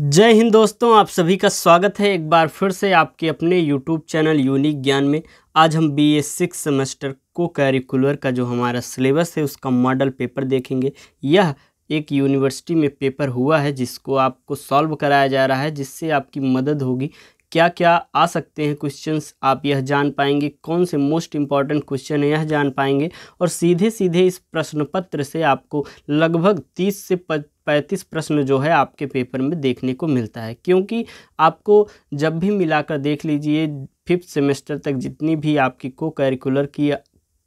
जय हिंद दोस्तों आप सभी का स्वागत है एक बार फिर से आपके अपने यूट्यूब चैनल यूनिक ज्ञान में आज हम B A six semester co-curricular का जो हमारा सिलेबस है उसका मॉडल पेपर देखेंगे यह एक यूनिवर्सिटी में पेपर हुआ है जिसको आपको सॉल्व कराया जा रहा है जिससे आपकी मदद होगी क्या क्या आ सकते हैं क्वेश्चंस आप यह जान पाएंगे कौन से मोस्ट इम्पॉर्टेंट क्वेश्चन है यह जान पाएंगे और सीधे सीधे इस प्रश्न पत्र से आपको लगभग तीस से पैंतीस प्रश्न जो है आपके पेपर में देखने को मिलता है क्योंकि आपको जब भी मिलाकर देख लीजिए फिफ्थ सेमेस्टर तक जितनी भी आपकी को करिकुलर की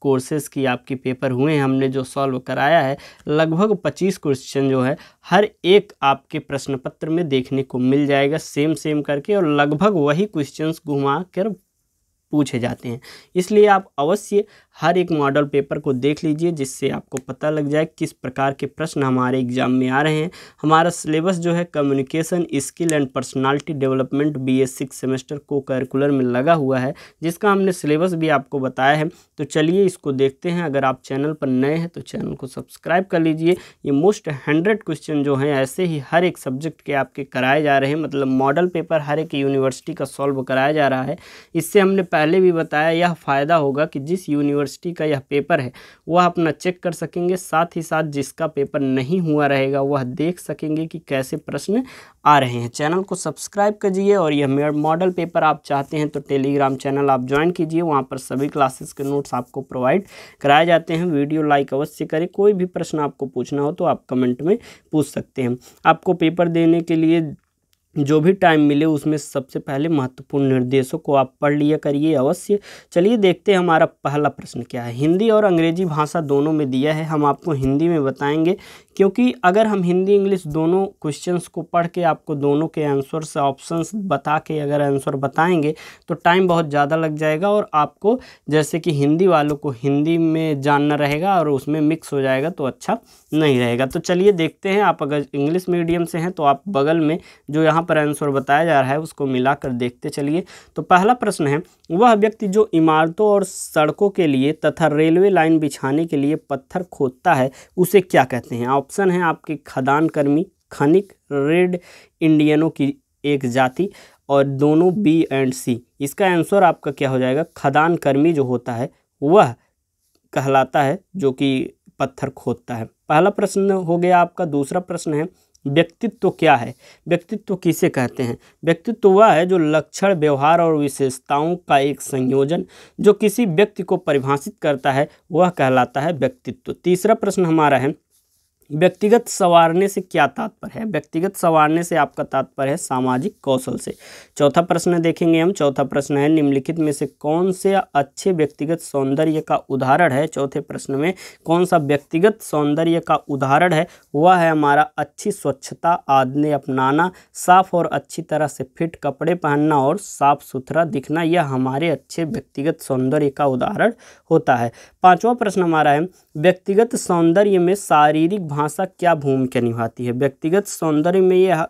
कोर्सेज की आपके पेपर हुए हैं हमने जो सॉल्व कराया है लगभग 25 क्वेश्चन जो है हर एक आपके प्रश्न पत्र में देखने को मिल जाएगा सेम सेम करके और लगभग वही क्वेश्चंस घुमा कर पूछे जाते हैं इसलिए आप अवश्य हर एक मॉडल पेपर को देख लीजिए जिससे आपको पता लग जाए किस प्रकार के प्रश्न हमारे एग्जाम में आ रहे हैं हमारा सिलेबस जो है communication skill and personality development B S six semester co-curricular में लगा हुआ है जिसका हमने सिलेबस भी आपको बताया है तो चलिए इसको देखते हैं अगर आप चैनल पर नए हैं तो चैनल को सब्सक्राइब कर लीजिए ये मोस्ट हंड्रेड क्वेश्चन जो हैं ऐसे ही हर एक सब्जेक्ट के आपके कराए जा रहे हैं मतलब मॉडल पेपर हर एक यूनिवर्सिटी का सॉल्व कराया जा रहा है इससे हमने पहले भी बताया यह फ़ायदा होगा कि जिस यूनिवर्सिटी का यह पेपर है वह अपना चेक कर सकेंगे साथ ही साथ जिसका पेपर नहीं हुआ रहेगा वह देख सकेंगे कि कैसे प्रश्न आ रहे हैं चैनल को सब्सक्राइब कीजिए और यह मॉडल पेपर आप चाहते हैं तो टेलीग्राम चैनल आप ज्वाइन कीजिए वहाँ पर सभी क्लासेस के नोट्स आपको प्रोवाइड कराए जाते हैं वीडियो लाइक अवश्य करें कोई भी प्रश्न आपको पूछना हो तो आप कमेंट में पूछ सकते हैं आपको पेपर देने के लिए जो भी टाइम मिले उसमें सबसे पहले महत्वपूर्ण निर्देशों को आप पढ़ लिया करिए अवश्य चलिए देखते हैं हमारा पहला प्रश्न क्या है हिंदी और अंग्रेजी भाषा दोनों में दिया है हम आपको हिंदी में बताएंगे क्योंकि अगर हम हिंदी इंग्लिश दोनों क्वेश्चंस को पढ़ के आपको दोनों के आंसर्स ऑप्शंस बता के अगर आंसर बताएंगे तो टाइम बहुत ज़्यादा लग जाएगा और आपको जैसे कि हिंदी वालों को हिंदी में जानना रहेगा और उसमें मिक्स हो जाएगा तो अच्छा नहीं रहेगा तो चलिए देखते हैं आप अगर इंग्लिश मीडियम से हैं तो आप बगल में जो यहाँ पर आंसर बताया जा रहा है उसको मिला देखते चलिए तो पहला प्रश्न है वह व्यक्ति जो इमारतों और सड़कों के लिए तथा रेलवे लाइन बिछाने के लिए पत्थर खोदता है उसे क्या कहते हैं ऑप्शन है आपके खदान कर्मी खनिक रेड इंडियनों की एक जाति और दोनों बी एंड सी इसका आंसर आपका क्या हो जाएगा खदान कर्मी जो होता है वह कहलाता है जो कि पत्थर खोदता है पहला प्रश्न हो गया आपका दूसरा प्रश्न है व्यक्तित्व क्या है व्यक्तित्व किसे कहते हैं व्यक्तित्व वह है जो लक्षण व्यवहार और विशेषताओं का एक संयोजन जो किसी व्यक्ति को परिभाषित करता है वह कहलाता है व्यक्तित्व तीसरा प्रश्न हमारा है व्यक्तिगत संवारने से क्या तात्पर्य है व्यक्तिगत संवारने से आपका तात्पर्य है सामाजिक कौशल से चौथा प्रश्न देखेंगे हम चौथा प्रश्न है निम्नलिखित में से कौन से अच्छे व्यक्तिगत सौंदर्य का उदाहरण है चौथे प्रश्न में कौन सा व्यक्तिगत सौंदर्य का उदाहरण है वह है हमारा अच्छी स्वच्छता आदि अपनाना साफ और अच्छी तरह से फिट कपड़े पहनना और साफ सुथरा दिखना यह हमारे अच्छे व्यक्तिगत सौंदर्य का उदाहरण होता है पाँचवा प्रश्न हमारा है व्यक्तिगत सौंदर्य में शारीरिक भाषा क्या भूमिका निभाती है व्यक्तिगत सौंदर्य में यह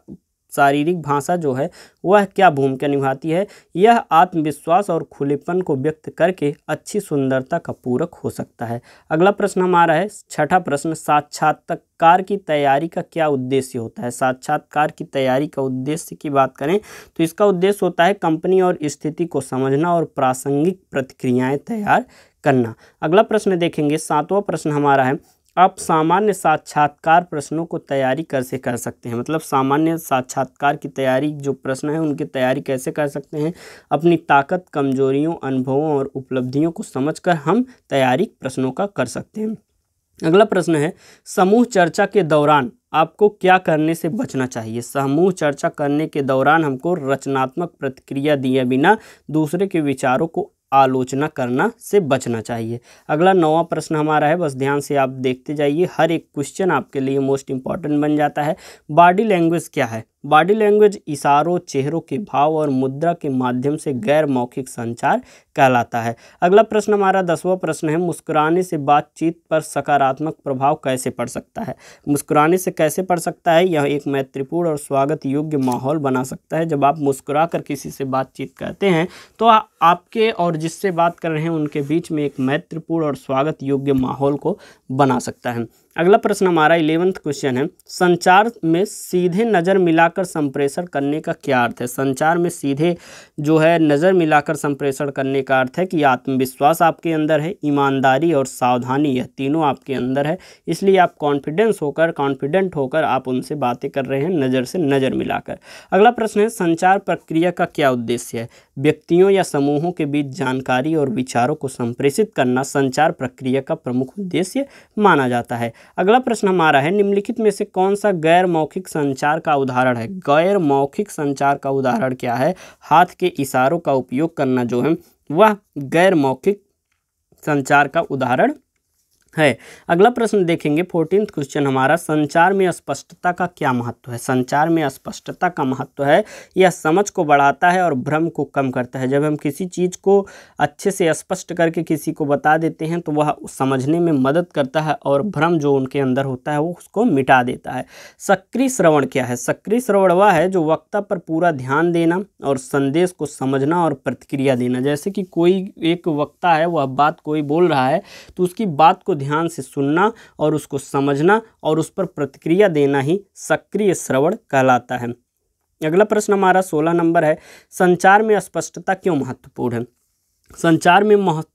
शारीरिक भाषा जो है वह क्या भूमिका निभाती है यह आत्मविश्वास और खुलेपन को व्यक्त करके अच्छी सुंदरता का पूरक हो सकता है अगला प्रश्न हमारा है छठा प्रश्न साक्षात्कार की तैयारी का क्या उद्देश्य होता है साक्षात्कार की तैयारी का उद्देश्य की बात करें तो इसका उद्देश्य होता है कंपनी और स्थिति को समझना और प्रासंगिक प्रतिक्रियाएँ तैयार करना अगला प्रश्न देखेंगे सातवां प्रश्न हमारा है आप सामान्य साक्षात्कार प्रश्नों को तैयारी कैसे कर सकते हैं मतलब सामान्य साक्षात्कार की तैयारी जो प्रश्न है उनकी तैयारी कैसे कर सकते हैं अपनी ताकत कमजोरियों अनुभवों और उपलब्धियों को समझकर हम तैयारी प्रश्नों का कर सकते हैं अगला प्रश्न है समूह चर्चा के दौरान आपको क्या करने से बचना चाहिए समूह चर्चा करने के दौरान हमको रचनात्मक प्रतिक्रिया दिए बिना दूसरे के विचारों को आलोचना करना से बचना चाहिए अगला नौवा प्रश्न हमारा है बस ध्यान से आप देखते जाइए हर एक क्वेश्चन आपके लिए मोस्ट इंपॉर्टेंट बन जाता है बॉडी लैंग्वेज क्या है बॉडी लैंग्वेज इशारों चेहरों के भाव और मुद्रा के माध्यम से गैर मौखिक संचार कहलाता है अगला प्रश्न हमारा दसवां प्रश्न है मुस्कुराने से बातचीत पर सकारात्मक प्रभाव कैसे पड़ सकता है मुस्कुराने से कैसे पड़ सकता है यह एक मैत्रीपूर्ण और स्वागत योग्य माहौल बना सकता है जब आप मुस्कुरा कर किसी से बातचीत करते हैं तो आ, आपके और जिससे बात कर रहे हैं उनके बीच में एक मैत्रीपूर्ण और स्वागत योग्य माहौल को बना सकता है अगला प्रश्न हमारा इलेवंथ क्वेश्चन है संचार में सीधे नज़र मिलाकर संप्रेषण करने का क्या अर्थ है संचार में सीधे जो है नज़र मिलाकर संप्रेषण करने का अर्थ है कि आत्मविश्वास आपके अंदर है ईमानदारी और सावधानी यह तीनों आपके अंदर है इसलिए आप कॉन्फिडेंस होकर कॉन्फिडेंट होकर आप उनसे बातें कर रहे हैं नज़र से नज़र मिलाकर अगला प्रश्न है संचार प्रक्रिया का क्या उद्देश्य है व्यक्तियों या समूहों के बीच जानकारी और विचारों को संप्रेषित करना संचार प्रक्रिया का प्रमुख उद्देश्य माना जाता है अगला प्रश्न हमारा है निम्नलिखित में से कौन सा गैर मौखिक संचार का उदाहरण है गैर मौखिक संचार का उदाहरण क्या है हाथ के इशारों का उपयोग करना जो है वह गैर मौखिक संचार का उदाहरण है अगला प्रश्न देखेंगे फोर्टीन क्वेश्चन हमारा संचार में स्पष्टता का क्या महत्व है संचार में स्पष्टता का महत्व है यह समझ को बढ़ाता है और भ्रम को कम करता है जब हम किसी चीज़ को अच्छे से स्पष्ट करके किसी को बता देते हैं तो वह समझने में मदद करता है और भ्रम जो उनके अंदर होता है वो उसको मिटा देता है सक्रिय श्रवण क्या है सक्रिय श्रवण वह है जो वक्ता पर पूरा ध्यान देना और संदेश को समझना और प्रतिक्रिया देना जैसे कि कोई एक वक्ता है वह बात कोई बोल रहा है तो उसकी बात को ध्यान से सुनना और उसको समझना और उस पर प्रतिक्रिया देना ही सक्रिय श्रवण कहलाता है अगला प्रश्न हमारा सोलह नंबर है संचार में स्पष्टता क्यों महत्वपूर्ण है संचार में महत्व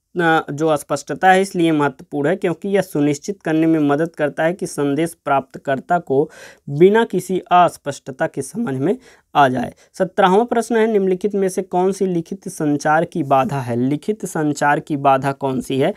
जो स्पष्टता है इसलिए महत्वपूर्ण है क्योंकि यह सुनिश्चित करने में मदद करता है कि संदेश प्राप्तकर्ता को बिना किसी अस्पष्टता के समझ में आ जाए सत्रहवा प्रश्न है निम्नलिखित में से कौन सी लिखित संचार की बाधा है लिखित संचार की बाधा कौन सी है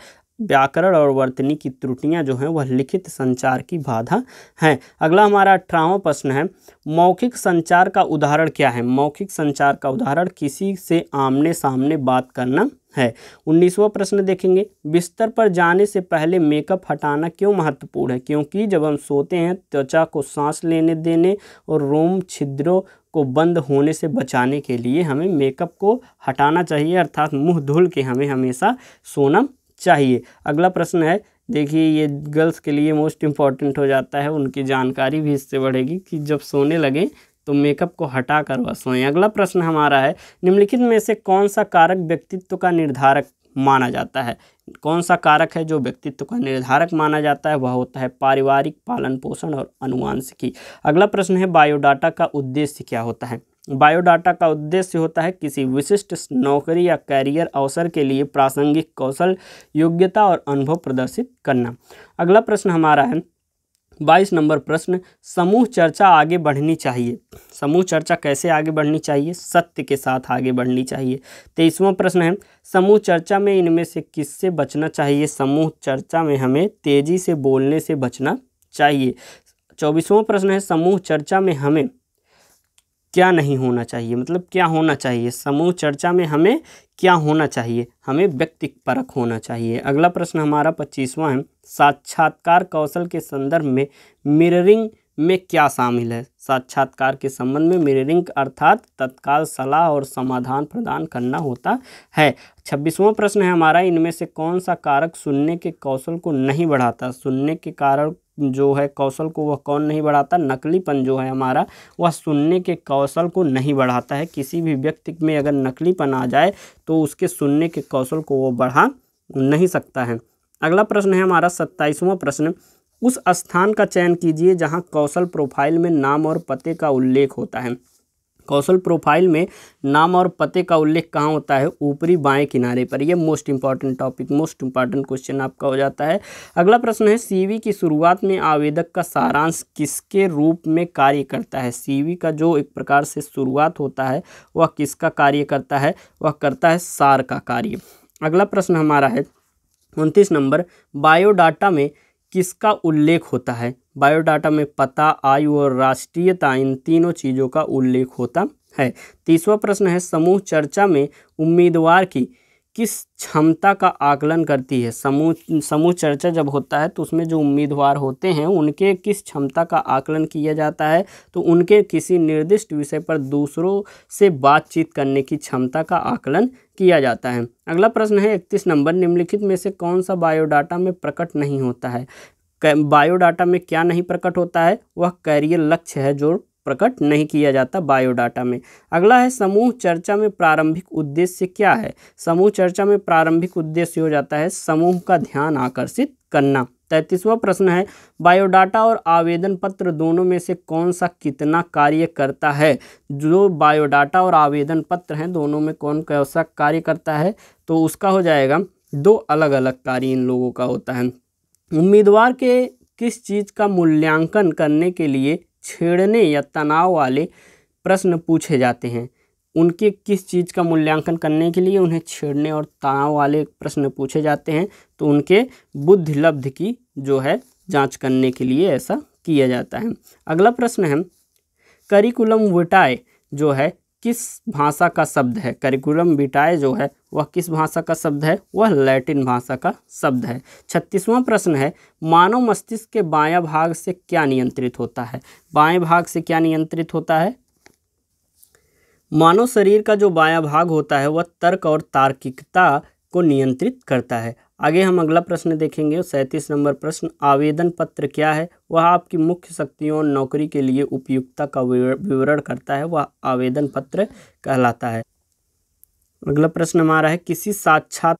व्याकरण और वर्तनी की त्रुटियां जो हैं वह लिखित संचार की बाधा हैं अगला हमारा अठारहवा प्रश्न है मौखिक संचार का उदाहरण क्या है मौखिक संचार का उदाहरण किसी से आमने सामने बात करना है उन्नीसवा प्रश्न देखेंगे बिस्तर पर जाने से पहले मेकअप हटाना क्यों महत्वपूर्ण है क्योंकि जब हम सोते हैं त्वचा को सांस लेने देने और रोम छिद्रों को बंद होने से बचाने के लिए हमें मेकअप को हटाना चाहिए अर्थात मुंह धुल के हमें हमेशा सोना चाहिए अगला प्रश्न है देखिए ये गर्ल्स के लिए मोस्ट इम्पॉर्टेंट हो जाता है उनकी जानकारी भी इससे बढ़ेगी कि जब सोने लगें तो मेकअप को हटा कर वह सोएं अगला प्रश्न हमारा है निम्नलिखित में से कौन सा कारक व्यक्तित्व का निर्धारक माना जाता है कौन सा कारक है जो व्यक्तित्व का निर्धारक माना जाता है वह होता है पारिवारिक पालन पोषण और अनुवांशिकी अगला प्रश्न है बायोडाटा का उद्देश्य क्या होता है बायोडाटा का उद्देश्य होता है किसी विशिष्ट नौकरी या कैरियर अवसर के लिए प्रासंगिक कौशल योग्यता और अनुभव प्रदर्शित करना अगला प्रश्न हमारा है बाईस नंबर प्रश्न समूह चर्चा आगे बढ़नी चाहिए समूह चर्चा कैसे आगे बढ़नी चाहिए सत्य के साथ आगे बढ़नी चाहिए तेईसवां प्रश्न है समूह चर्चा में इनमें से किससे बचना चाहिए समूह चर्चा में हमें तेज़ी से बोलने से बचना चाहिए चौबीसवां प्रश्न है समूह चर्चा में हमें क्या नहीं होना चाहिए मतलब क्या होना चाहिए समूह चर्चा में हमें क्या होना चाहिए हमें व्यक्ति परक होना चाहिए अगला प्रश्न हमारा पच्चीसवां है साक्षात्कार कौशल के संदर्भ में मिररिंग में क्या शामिल है साक्षात्कार के संबंध में मिररिंग अर्थात तत्काल सलाह और समाधान प्रदान करना होता है छब्बीसवां प्रश्न है हमारा इनमें से कौन सा कारक सुनने के कौशल को नहीं बढ़ाता सुनने के कारक जो है कौशल को वह कौन नहीं बढ़ाता नकलीपन जो है हमारा वह सुनने के कौशल को नहीं बढ़ाता है किसी भी व्यक्ति में अगर नकलीपन आ जाए तो उसके सुनने के कौशल को वो बढ़ा नहीं सकता है अगला प्रश्न है हमारा सत्ताईसवां प्रश्न उस स्थान का चयन कीजिए जहाँ कौशल प्रोफाइल में नाम और पते का उल्लेख होता है कौशल प्रोफाइल में नाम और पते का उल्लेख कहाँ होता है ऊपरी बाएं किनारे पर यह most important topic most important question आपका हो जाता है अगला प्रश्न है सीवी की शुरुआत में आवेदक का सारांश किसके रूप में कार्य करता है सीवी का जो एक प्रकार से शुरुआत होता है वह किसका कार्य करता है वह करता है सार का कार्य अगला प्रश्न हमारा है उनतीस नंबर बायोडाटा में किसका उल्लेख होता है बायोडाटा में पता आयु और राष्ट्रीयता इन तीनों चीज़ों का उल्लेख होता है तीसवा प्रश्न है समूह चर्चा में उम्मीदवार की किस क्षमता का आकलन करती है समूह समूह चर्चा जब होता है तो उसमें जो उम्मीदवार होते हैं उनके किस क्षमता का आकलन किया जाता है तो उनके किसी निर्दिष्ट विषय पर दूसरों से बातचीत करने की क्षमता का आकलन किया जाता है अगला प्रश्न है इकतीस नंबर निम्नलिखित में से कौन सा बायोडाटा में प्रकट नहीं होता है बायोडाटा में क्या नहीं प्रकट होता है वह कैरियर लक्ष्य है जो प्रकट नहीं किया जाता बायोडाटा में अगला है समूह चर्चा में प्रारंभिक उद्देश्य क्या है समूह चर्चा में प्रारंभिक उद्देश्य हो जाता है समूह का ध्यान आकर्षित करना तैतीसवा प्रश्न है बायोडाटा और आवेदन पत्र दोनों में से कौन सा कितना कार्य करता है जो बायोडाटा और आवेदन पत्र हैं दोनों में कौन कैसा कार्य करता है तो उसका हो जाएगा दो अलग अलग कार्य इन लोगों का होता है उम्मीदवार के किस चीज़ का मूल्यांकन करने के लिए छेड़ने या तनाव वाले प्रश्न पूछे जाते हैं उनके किस चीज़ का मूल्यांकन करने के लिए उन्हें छेड़ने और तनाव वाले प्रश्न पूछे जाते हैं तो उनके बुद्धि लब्ध की जो है जांच करने के लिए ऐसा किया जाता है अगला प्रश्न है करिकुलम वटाए जो है किस भाषा का शब्द है करिकुलम बिटाए जो है वह किस भाषा का शब्द है वह लैटिन भाषा का शब्द है छत्तीसवां प्रश्न है मानव मस्तिष्क के बायां भाग से क्या नियंत्रित होता है बाएं भाग से क्या नियंत्रित होता है मानव शरीर का जो बायां भाग होता है वह तर्क और तार्किकता को नियंत्रित करता है आगे हम अगला प्रश्न देखेंगे सैंतीस नंबर प्रश्न आवेदन पत्र क्या है वह आपकी मुख्य शक्तियों और नौकरी के लिए उपयुक्तता का विवरण करता है वह आवेदन पत्र कहलाता है अगला प्रश्न हमारा है किसी साक्षात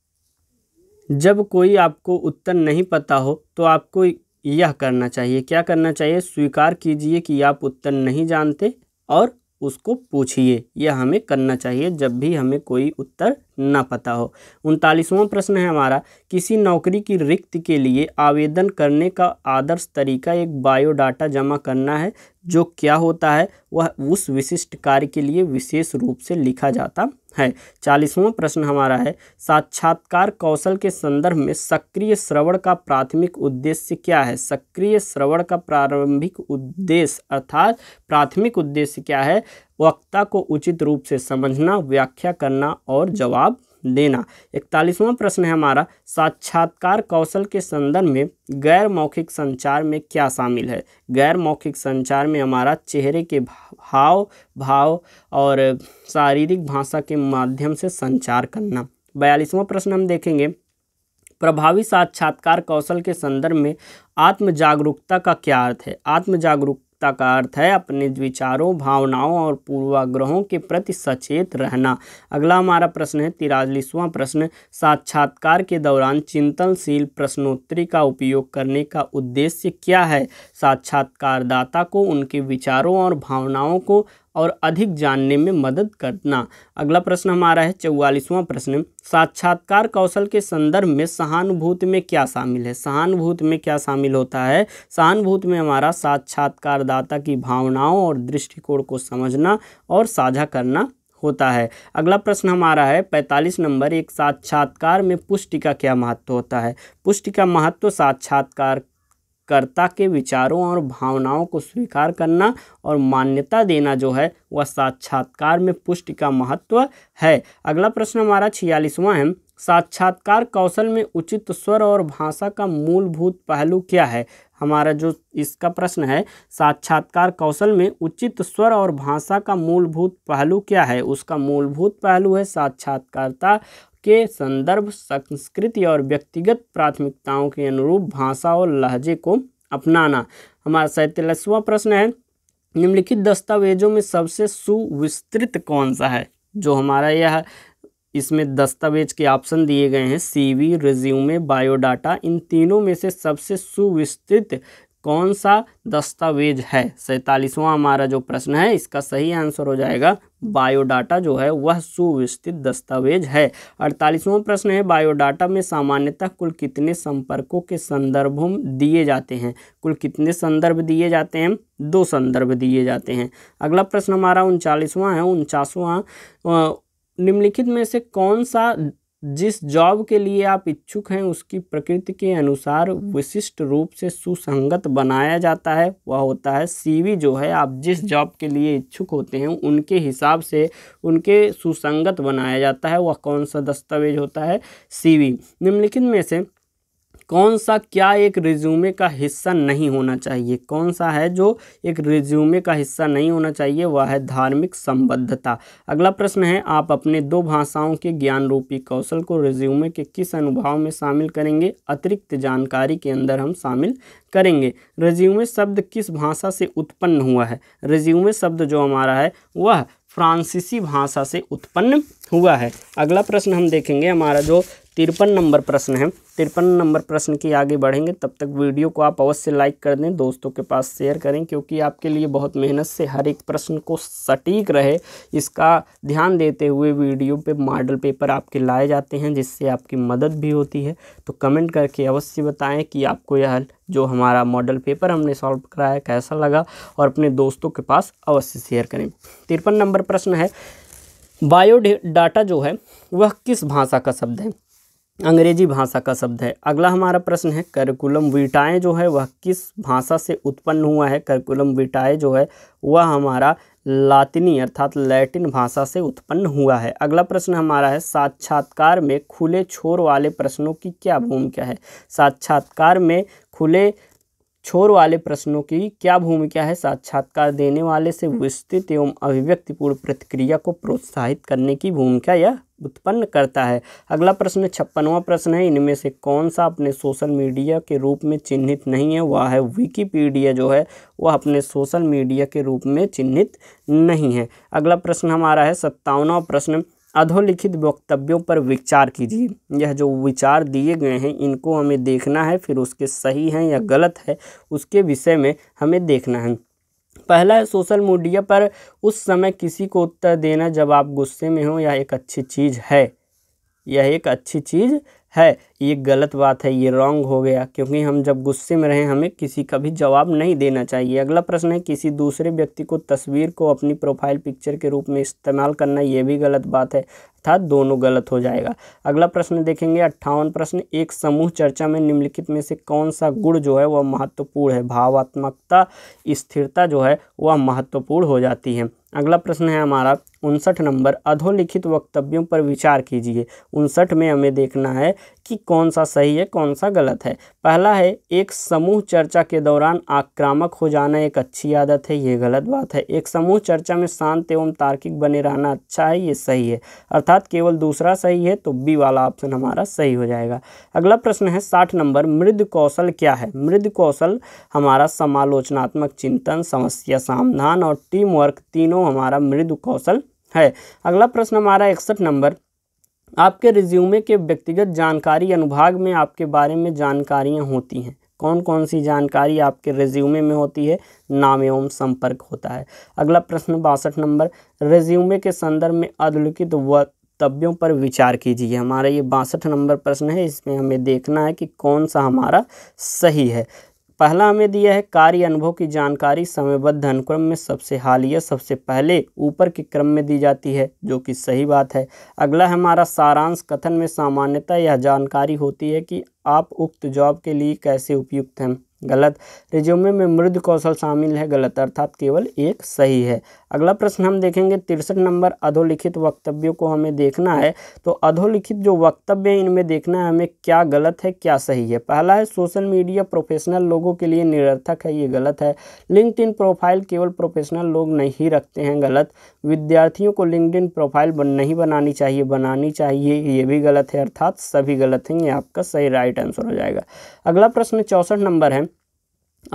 जब कोई आपको उत्तर नहीं पता हो तो आपको यह करना चाहिए क्या करना चाहिए स्वीकार कीजिए कि आप उत्तर नहीं जानते और उसको पूछिए यह हमें करना चाहिए जब भी हमें कोई उत्तर ना पता हो उनतालीसवां प्रश्न है हमारा किसी नौकरी की रिक्त के लिए आवेदन करने का आदर्श तरीका एक बायोडाटा जमा करना है जो क्या होता है वह उस विशिष्ट कार्य के लिए विशेष रूप से लिखा जाता है चालीसवां प्रश्न हमारा है साक्षात्कार कौशल के संदर्भ में सक्रिय श्रवण का प्राथमिक उद्देश्य क्या है सक्रिय श्रवण का प्रारंभिक उद्देश्य अर्थात प्राथमिक उद्देश्य क्या है वक्ता को उचित रूप से समझना व्याख्या करना और जवाब देना इकतालीसवां प्रश्न है हमारा साक्षात्कार कौशल के संदर्भ में गैर मौखिक संचार में क्या शामिल है गैर मौखिक संचार में हमारा चेहरे के भाव भाव और शारीरिक भाषा के माध्यम से संचार करना बयालीसवां प्रश्न हम देखेंगे प्रभावी साक्षात्कार कौशल के संदर्भ में आत्म जागरूकता का क्या अर्थ है आत्म जागरूक जागरूकता का अर्थ है अपने विचारों भावनाओं और पूर्वाग्रहों के प्रति सचेत रहना अगला हमारा प्रश्न है तिरालीसवां प्रश्न साक्षात्कार के दौरान चिंतनशील प्रश्नोत्तरी का उपयोग करने का उद्देश्य क्या है साक्षात्कारदाता को उनके विचारों और भावनाओं को और अधिक जानने में मदद करना अगला प्रश्न हमारा है चौवालीसवां प्रश्न साक्षात्कार कौशल के संदर्भ में सहानुभूति में क्या शामिल है सहानुभूति में क्या शामिल होता है सहानुभूति में हमारा साक्षात्कारदाता की भावनाओं और दृष्टिकोण को समझना और साझा करना होता है अगला प्रश्न हमारा है पैंतालीस नंबर एक साक्षात्कार में पुष्टि का क्या महत्व होता है पुष्टि का महत्व साक्षात्कार कर्ता के विचारों और भावनाओं को स्वीकार करना और मान्यता देना जो है वह साक्षात्कार में पुष्टि का महत्व है अगला प्रश्न हमारा छियालीसवां है साक्षात्कार कौशल में उचित स्वर और भाषा का मूलभूत पहलू क्या है हमारा जो इसका प्रश्न है साक्षात्कार कौशल में उचित स्वर और भाषा का मूलभूत पहलू क्या है उसका मूलभूत पहलू है साक्षात्कारता के संदर्भ संस्कृति और व्यक्तिगत प्राथमिकताओं के अनुरूप भाषा और लहजे को अपनाना हमारा सैंतालीसवां प्रश्न है निम्नलिखित दस्तावेजों में सबसे सुविस्तृत कौन सा है जो हमारा यह इसमें दस्तावेज के ऑप्शन दिए गए हैं सीवी रिज्यूमे बायोडाटा इन तीनों में से सबसे सुविस्तृत कौन सा दस्तावेज है सैतालीसवां हमारा जो प्रश्न है इसका सही आंसर हो जाएगा बायोडाटा जो है वह सुविस्तृत दस्तावेज है अड़तालीसवां प्रश्न है बायोडाटा में सामान्यतः कुल कितने संपर्कों के संदर्भों दिए जाते हैं कुल कितने संदर्भ दिए जाते हैं दो संदर्भ दिए जाते हैं अगला प्रश्न हमारा उनचालीसवां है उनचासवां निम्नलिखित में से कौन सा जिस जॉब के लिए आप इच्छुक हैं उसकी प्रकृति के अनुसार विशिष्ट रूप से सुसंगत बनाया जाता है वह होता है सीवी जो है आप जिस जॉब के लिए इच्छुक होते हैं उनके हिसाब से उनके सुसंगत बनाया जाता है वह कौन सा दस्तावेज होता है सीवी निम्नलिखित में से कौन सा क्या एक रिज्यूमे का हिस्सा नहीं होना चाहिए कौन सा है जो एक रिज्यूमे का हिस्सा नहीं होना चाहिए वह है धार्मिक संबद्धता अगला प्रश्न है आप अपने दो भाषाओं के ज्ञान रूपी कौशल को रिज्यूमे के किस अनुभव में शामिल करेंगे अतिरिक्त जानकारी के अंदर हम शामिल करेंगे रिज्यूमे शब्द किस भाषा से उत्पन्न हुआ है रिज्यूमे शब्द जो हमारा है वह फ्रांसीसी भाषा से उत्पन्न हुआ है अगला प्रश्न हम देखेंगे हमारा जो तिरपन नंबर प्रश्न है तिरपन नंबर प्रश्न के आगे बढ़ेंगे तब तक वीडियो को आप अवश्य लाइक कर दें दोस्तों के पास शेयर करें क्योंकि आपके लिए बहुत मेहनत से हर एक प्रश्न को सटीक रहे इसका ध्यान देते हुए वीडियो पे मॉडल पेपर आपके लाए जाते हैं जिससे आपकी मदद भी होती है तो कमेंट करके अवश्य बताएं कि आपको यह जो हमारा मॉडल पेपर हमने सॉल्व कराया कैसा लगा और अपने दोस्तों के पास अवश्य शेयर करें तिरपन नंबर प्रश्न है बायो डाटा जो है वह किस भाषा का शब्द है अंग्रेजी भाषा का शब्द है अगला हमारा प्रश्न है करकुलम विटाएँ जो है वह किस भाषा से उत्पन्न हुआ है करकुलम विटाएँ जो है वह हमारा लातिनी अर्थात लैटिन भाषा से उत्पन्न हुआ है अगला प्रश्न हमारा है साक्षात्कार में खुले छोर वाले प्रश्नों की क्या भूमिका है साक्षात्कार में खुले छोर वाले प्रश्नों की क्या भूमिका है साक्षात्कार देने वाले से विस्तृत एवं अभिव्यक्तिपूर्ण प्रतिक्रिया को प्रोत्साहित करने की भूमिका यह उत्पन्न करता है अगला प्रश्न छप्पनवा प्रश्न है इनमें से कौन सा अपने सोशल मीडिया के रूप में चिन्हित नहीं है वह है विकीपीडिया जो है वह अपने सोशल मीडिया के रूप में चिन्हित नहीं है अगला प्रश्न हमारा है सत्तावनवा प्रश्न अधोलिखित वक्तव्यों पर विचार कीजिए यह जो विचार दिए गए हैं इनको हमें देखना है फिर उसके सही हैं या गलत है उसके विषय में हमें देखना है पहला है सोशल मीडिया पर उस समय किसी को उत्तर देना जब आप गुस्से में हो यह एक अच्छी चीज़ है यह एक अच्छी चीज़ है ये गलत बात है ये रॉन्ग हो गया क्योंकि हम जब गुस्से में रहें हमें किसी का भी जवाब नहीं देना चाहिए अगला प्रश्न है किसी दूसरे व्यक्ति को तस्वीर को अपनी प्रोफाइल पिक्चर के रूप में इस्तेमाल करना ये भी गलत बात है अर्थात दोनों गलत हो जाएगा अगला प्रश्न देखेंगे अट्ठावन प्रश्न एक समूह चर्चा में निम्नलिखित में से कौन सा गुण जो है वह महत्वपूर्ण है भावात्मकता स्थिरता जो है वह महत्वपूर्ण हो जाती है अगला प्रश्न है हमारा उनसठ नंबर अधोलिखित वक्तव्यों पर विचार कीजिए उनसठ में हमें देखना है कि कौन सा सही है कौन सा गलत है पहला है एक समूह चर्चा के दौरान आक्रामक हो जाना एक अच्छी आदत है ये गलत बात है एक समूह चर्चा में शांत एवं तार्किक बने रहना अच्छा है ये सही है अर्थात अर्थात केवल दूसरा सही है तो बी वाला ऑप्शन हमारा सही हो जाएगा अगला प्रश्न है साठ नंबर मृद कौशल क्या है मृद कौशल हमारा समालोचनात्मक चिंतन समस्या समाधान और टीम वर्क तीनों हमारा मृद कौशल है अगला प्रश्न हमारा इकसठ नंबर आपके रिज्यूमे के व्यक्तिगत जानकारी अनुभाग में आपके बारे में जानकारियाँ होती हैं कौन कौन सी जानकारी आपके रिज्यूमे में होती है नाम एवं संपर्क होता है अगला प्रश्न बासठ नंबर रिज्यूमे के संदर्भ में अधोलिखित वक्तव्यों पर विचार कीजिए हमारा ये बासठ नंबर प्रश्न है इसमें हमें देखना है कि कौन सा हमारा सही है पहला हमें दिया है कार्य अनुभव की जानकारी समयबद्ध अनुक्रम में सबसे हालिया सबसे पहले ऊपर के क्रम में दी जाती है जो कि सही बात है अगला हमारा सारांश कथन में सामान्यतः यह जानकारी होती है कि आप उक्त जॉब के लिए कैसे उपयुक्त हैं गलत रिज्यूमे में मृद कौशल शामिल है गलत अर्थात केवल एक सही है अगला प्रश्न हम देखेंगे तिरसठ नंबर अधोलिखित वक्तव्यों को हमें देखना है तो अधोलिखित जो वक्तव्य है इनमें देखना है हमें क्या गलत है क्या सही है पहला है सोशल मीडिया प्रोफेशनल लोगों के लिए निरर्थक है ये गलत है लिंकड प्रोफाइल केवल प्रोफेशनल लोग नहीं रखते हैं गलत विद्यार्थियों को लिंकड प्रोफाइल बन, नहीं बनानी चाहिए बनानी चाहिए ये भी गलत है अर्थात सभी गलत हैं ये आपका सही राइट आंसर हो जाएगा अगला प्रश्न चौंसठ नंबर है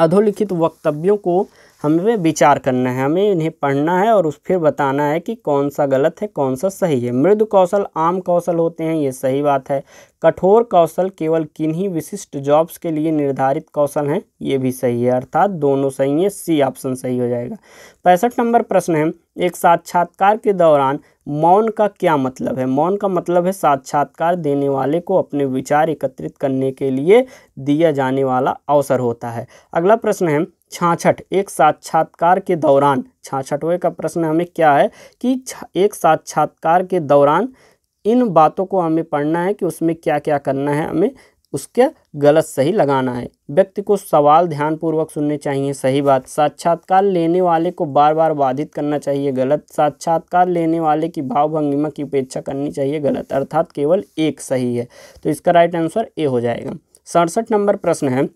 अधोलिखित वक्तव्यों को हमें विचार करना है हमें इन्हें पढ़ना है और उस फिर बताना है कि कौन सा गलत है कौन सा सही है मृदु कौशल आम कौशल होते हैं ये सही बात है कठोर कौशल केवल किन्हीं विशिष्ट जॉब्स के लिए निर्धारित कौशल हैं ये भी सही है अर्थात दोनों सही हैं सी ऑप्शन सही हो जाएगा पैंसठ नंबर प्रश्न है एक साक्षात्कार के दौरान मौन का क्या मतलब है मौन का मतलब है साक्षात्कार देने वाले को अपने विचार एकत्रित करने के लिए दिया जाने वाला अवसर होता है अगला प्रश्न है छाछठ एक साक्षात्कार के दौरान छाछठवें का प्रश्न हमें क्या है कि एक साक्षात्कार के दौरान इन बातों को हमें पढ़ना है कि उसमें क्या क्या करना है हमें उसके गलत सही लगाना है व्यक्ति को सवाल ध्यानपूर्वक सुनने चाहिए सही बात साक्षात्कार लेने वाले को बार बार बाधित करना चाहिए गलत साक्षात्कार लेने वाले की भावभंगिमा की उपेक्षा करनी चाहिए गलत अर्थात केवल एक सही है तो इसका राइट आंसर ए हो जाएगा सड़सठ नंबर प्रश्न है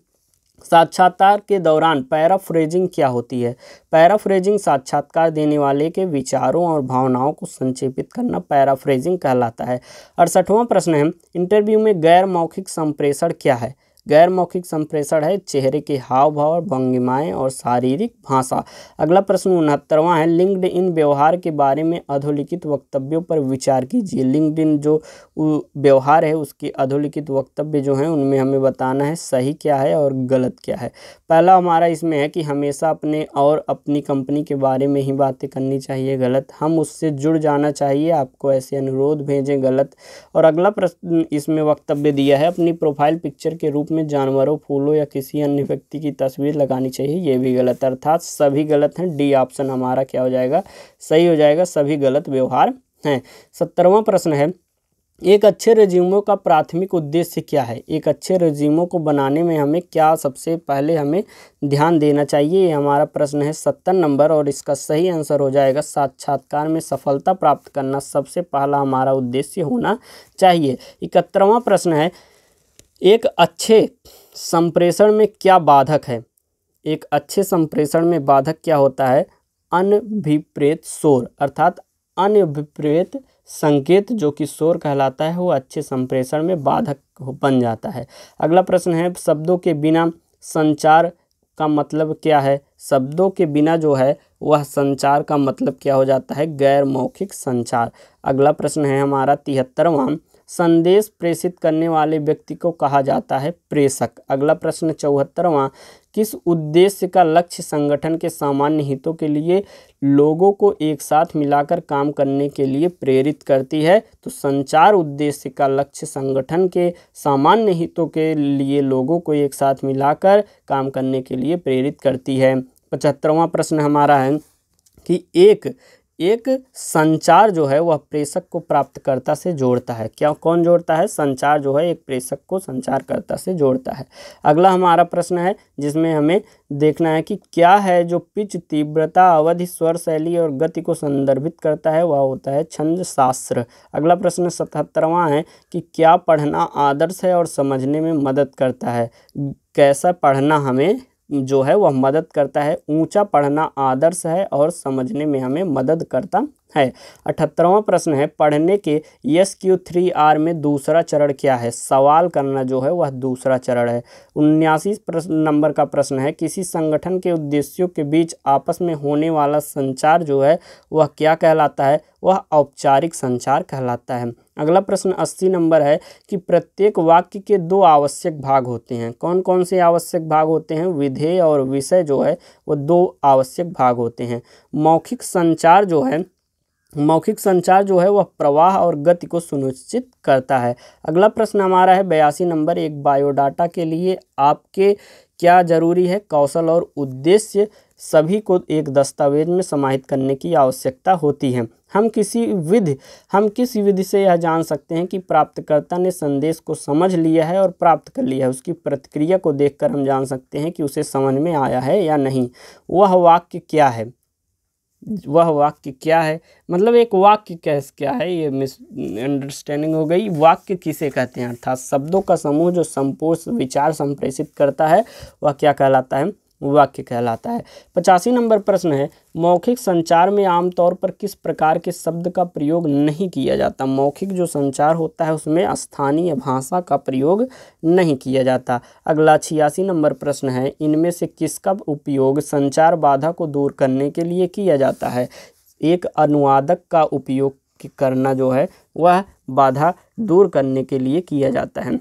साक्षात्कार के दौरान पैराफ्रेजिंग क्या होती है पैराफ्रेजिंग साक्षात्कार देने वाले के विचारों और भावनाओं को संक्षेपित करना पैराफ्रेजिंग कहलाता है अड़सठवां प्रश्न है इंटरव्यू में गैर मौखिक संप्रेषण क्या है गैर मौखिक संप्रेषण है चेहरे के हाव भाव भंगिमाएँ और शारीरिक भाषा अगला प्रश्न उनहत्तरवां है लिंक्ड इन व्यवहार के बारे में अधोलिखित वक्तव्यों पर विचार कीजिए लिंक्ड इन जो व्यवहार है उसके अधोलिखित वक्तव्य जो हैं उनमें हमें बताना है सही क्या है और गलत क्या है पहला हमारा इसमें है कि हमेशा अपने और अपनी कंपनी के बारे में ही बातें करनी चाहिए गलत हम उससे जुड़ जाना चाहिए आपको ऐसे अनुरोध भेजें गलत और अगला प्रश्न इसमें वक्तव्य दिया है अपनी प्रोफाइल पिक्चर के रूप में जानवरों फूलों या किसी अन्य व्यक्ति की तस्वीर लगानी चाहिए ये भी गलत है अर्थात सभी गलत हैं डी ऑप्शन हमारा क्या हो जाएगा सही हो जाएगा सभी गलत व्यवहार हैं सत्तरवा प्रश्न है एक अच्छे रेज्यूमों का प्राथमिक उद्देश्य क्या है एक अच्छे रेज्यूमों को बनाने में हमें क्या सबसे पहले हमें ध्यान देना चाहिए ये हमारा प्रश्न है सत्तर नंबर और इसका सही आंसर हो जाएगा साक्षात्कार में सफलता प्राप्त करना सबसे पहला हमारा उद्देश्य होना चाहिए इकहत्तरवा प्रश्न है एक अच्छे संप्रेषण में क्या बाधक है एक अच्छे संप्रेषण में बाधक क्या होता है अनभिप्रेत शोर अर्थात अनभिप्रेत संकेत जो कि शोर कहलाता है वो अच्छे संप्रेषण में बाधक बन जाता है अगला प्रश्न है शब्दों के बिना संचार का मतलब क्या है शब्दों के बिना जो है वह संचार का मतलब क्या हो जाता है गैर मौखिक संचार अगला प्रश्न है हमारा तिहत्तरवां संदेश प्रेषित करने वाले व्यक्ति को कहा जाता है प्रेषक अगला प्रश्न चौहत्तरवा किस उद्देश्य का लक्ष्य संगठन के सामान्य हितों के लिए लोगों को एक साथ मिलाकर काम करने के लिए प्रेरित करती है तो संचार उद्देश्य का लक्ष्य संगठन के सामान्य हितों के लिए लोगों को एक साथ मिलाकर काम करने के लिए प्रेरित करती है पचहत्तरवां प्रश्न हमारा है कि एक एक संचार जो है वह प्रेषक को प्राप्तकर्ता से जोड़ता है क्या कौन जोड़ता है संचार जो है एक प्रेषक को संचारकर्ता से जोड़ता है अगला हमारा प्रश्न है जिसमें हमें देखना है कि क्या है जो पिच तीव्रता अवधि स्वर शैली और गति को संदर्भित करता है वह होता है छंद शास्त्र अगला प्रश्न सतहत्तरवा है कि क्या पढ़ना आदर्श है और समझने में मदद करता है कैसा पढ़ना हमें जो है वह मदद करता है ऊंचा पढ़ना आदर्श है और समझने में हमें मदद करता है अठहत्तरवा प्रश्न है पढ़ने के यस क्यू थ्री आर में दूसरा चरण क्या है सवाल करना जो है वह दूसरा चरण है उन्यासी प्रश्न नंबर का प्रश्न है किसी संगठन के उद्देश्यों के बीच आपस में होने वाला संचार जो है वह क्या कहलाता है वह औपचारिक संचार कहलाता है अगला प्रश्न अस्सी नंबर है कि प्रत्येक वाक्य के दो आवश्यक भाग होते हैं कौन कौन से आवश्यक भाग होते हैं विधेय और विषय जो है वह दो आवश्यक भाग होते हैं मौखिक संचार जो है मौखिक संचार जो है वह प्रवाह और गति को सुनिश्चित करता है अगला प्रश्न हमारा है बयासी नंबर एक बायोडाटा के लिए आपके क्या जरूरी है कौशल और उद्देश्य सभी को एक दस्तावेज में समाहित करने की आवश्यकता होती है हम किसी विधि हम किस विधि से यह जान सकते हैं कि प्राप्तकर्ता ने संदेश को समझ लिया है और प्राप्त कर लिया है उसकी प्रतिक्रिया को देखकर हम जान सकते हैं कि उसे समझ में आया है या नहीं वह वाक्य क्या है वह वाक्य क्या है मतलब एक वाक्य कैस क्या है ये मिस अंडरस्टैंडिंग हो गई वाक्य किसे कहते हैं अर्थात शब्दों का समूह जो संपूर्ण विचार संप्रेषित करता है वह क्या कहलाता है वाक्य कहलाता है पचासी नंबर प्रश्न है मौखिक संचार में आमतौर पर किस प्रकार के शब्द का प्रयोग नहीं किया जाता मौखिक जो संचार होता है उसमें स्थानीय भाषा का प्रयोग नहीं किया जाता अगला छियासी नंबर प्रश्न है इनमें से किसका उपयोग संचार बाधा को दूर करने के लिए किया जाता है एक अनुवादक का उपयोग करना जो है वह बाधा दूर करने के लिए किया जाता है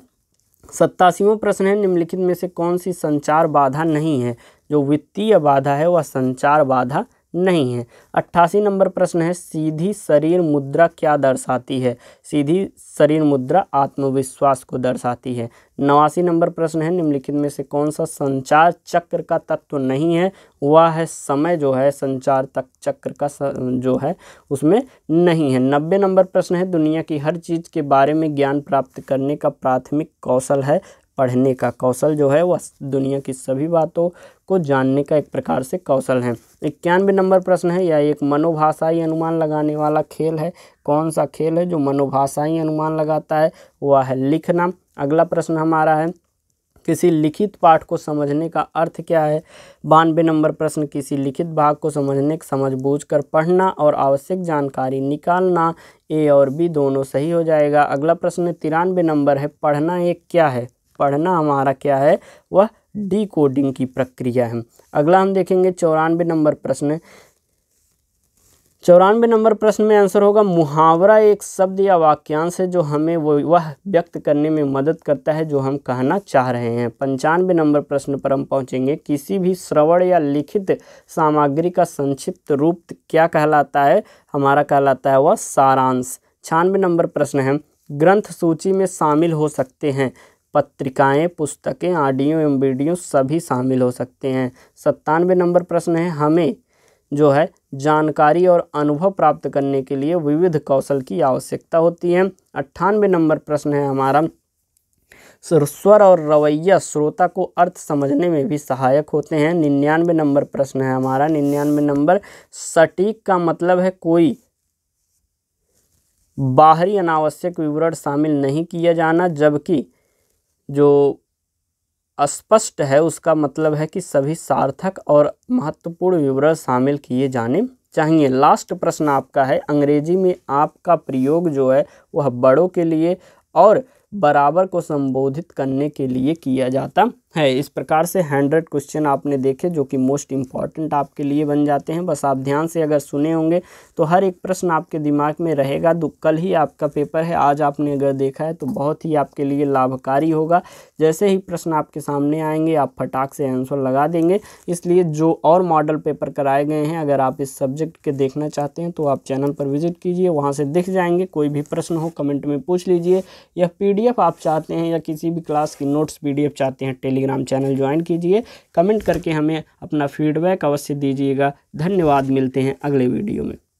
सत्तासीवें प्रश्न है निम्नलिखित में से कौन सी संचार बाधा नहीं है जो वित्तीय बाधा है वह संचार बाधा नहीं है अट्ठासी नंबर प्रश्न है सीधी शरीर मुद्रा क्या दर्शाती है सीधी शरीर मुद्रा आत्मविश्वास को दर्शाती है नवासी नंबर प्रश्न है निम्नलिखित में से कौन सा संचार चक्र का तत्व नहीं है वह है समय जो है संचार तक चक्र का जो है उसमें नहीं है नब्बे नंबर प्रश्न है दुनिया की हर चीज़ के बारे में ज्ञान प्राप्त करने का प्राथमिक कौशल है पढ़ने का कौशल जो है वह दुनिया की सभी बातों को जानने का एक प्रकार से कौशल है इक्यानवे नंबर प्रश्न है यह एक मनोभाषाई अनुमान लगाने वाला खेल है कौन सा खेल है जो मनोभाषाई अनुमान लगाता है वह है लिखना अगला प्रश्न हमारा है किसी लिखित पाठ को समझने का अर्थ क्या है बानवे नंबर प्रश्न किसी लिखित भाग को समझने बूझ कर पढ़ना और आवश्यक जानकारी निकालना ए और बी दोनों सही हो जाएगा अगला प्रश्न तिरानवे नंबर है पढ़ना एक क्या है पढ़ना हमारा क्या है वह डी कोडिंग की प्रक्रिया है अगला हम देखेंगे चौरानवे नंबर प्रश्न चौरानवे नंबर प्रश्न में आंसर होगा मुहावरा एक शब्द या वाक्यांश है जो हमें वो वह व्यक्त करने में मदद करता है जो हम कहना चाह रहे हैं पंचानवे नंबर प्रश्न पर हम पहुंचेंगे किसी भी श्रवण या लिखित सामग्री का संक्षिप्त रूप क्या कहलाता है हमारा कहलाता है वह सारांश छानवे नंबर प्रश्न है ग्रंथ सूची में शामिल हो सकते हैं पत्रिकाएं पुस्तकें ऑडियो एवं वीडियो सभी शामिल हो सकते हैं सत्तानवे नंबर प्रश्न है हमें जो है जानकारी और अनुभव प्राप्त करने के लिए विविध कौशल की आवश्यकता होती है अट्ठानवे नंबर प्रश्न है हमारा स्वर और रवैया श्रोता को अर्थ समझने में भी सहायक होते हैं निन्यानवे नंबर प्रश्न है हमारा निन्यानवे नंबर सटीक का मतलब है कोई बाहरी अनावश्यक विवरण शामिल नहीं किया जाना जबकि जो स्पष्ट है उसका मतलब है कि सभी सार्थक और महत्वपूर्ण विवरण शामिल किए जाने चाहिए लास्ट प्रश्न आपका है अंग्रेजी में आपका प्रयोग जो है वह बड़ों के लिए और बराबर को संबोधित करने के लिए किया जाता है इस प्रकार से हंड्रेड क्वेश्चन आपने देखे जो कि मोस्ट इम्पॉर्टेंट आपके लिए बन जाते हैं बस आप ध्यान से अगर सुने होंगे तो हर एक प्रश्न आपके दिमाग में रहेगा तो कल ही आपका पेपर है आज आपने अगर देखा है तो बहुत ही आपके लिए लाभकारी होगा जैसे ही प्रश्न आपके सामने आएंगे आप फटाक से आंसर लगा देंगे इसलिए जो और मॉडल पेपर कराए गए हैं अगर आप इस सब्जेक्ट के देखना चाहते हैं तो आप चैनल पर विजिट कीजिए वहाँ से दिख जाएंगे कोई भी प्रश्न हो कमेंट में पूछ लीजिए या पी आप चाहते हैं या किसी भी क्लास की नोट्स पी चाहते हैं टेली टेलीग्राम चैनल ज्वाइन कीजिए कमेंट करके हमें अपना फीडबैक अवश्य दीजिएगा धन्यवाद मिलते हैं अगले वीडियो में